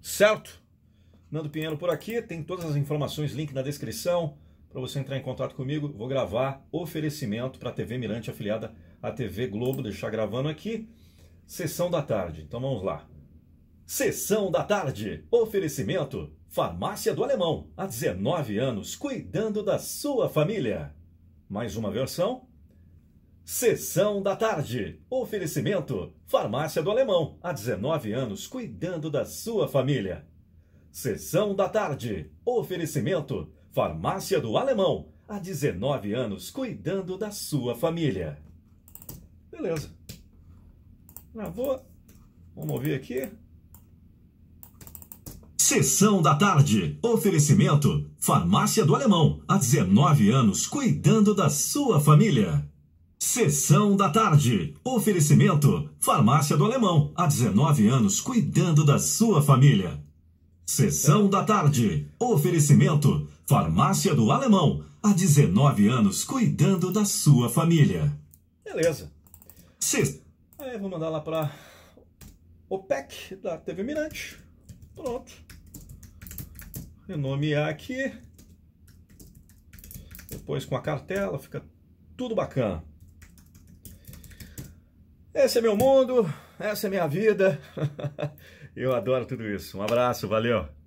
Certo? Nando Pinheiro por aqui, tem todas as informações, link na descrição para você entrar em contato comigo. Vou gravar oferecimento para a TV Mirante afiliada à TV Globo, deixar gravando aqui. Sessão da tarde. Então vamos lá. Sessão da tarde. Oferecimento Farmácia do Alemão. Há 19 anos cuidando da sua família. Mais uma versão Sessão da tarde. Oferecimento: Farmácia do Alemão. Há 19 anos cuidando da sua família. Sessão da tarde. Oferecimento: Farmácia do Alemão. Há 19 anos cuidando da sua família. Beleza. Gravou. Vamos ouvir aqui. Sessão da tarde. Oferecimento: Farmácia do Alemão. Há 19 anos cuidando da sua família. Sessão da tarde. Oferecimento: Farmácia do Alemão. Há 19 anos cuidando da sua família. Sessão da tarde. Oferecimento: Farmácia do Alemão. Há 19 anos cuidando da sua família. Beleza. Sexta. Aí é, vou mandar lá para o PEC da TV Mirante. Pronto. Renomear é aqui. Depois com a cartela fica tudo bacana. Esse é meu mundo, essa é minha vida. Eu adoro tudo isso. Um abraço, valeu!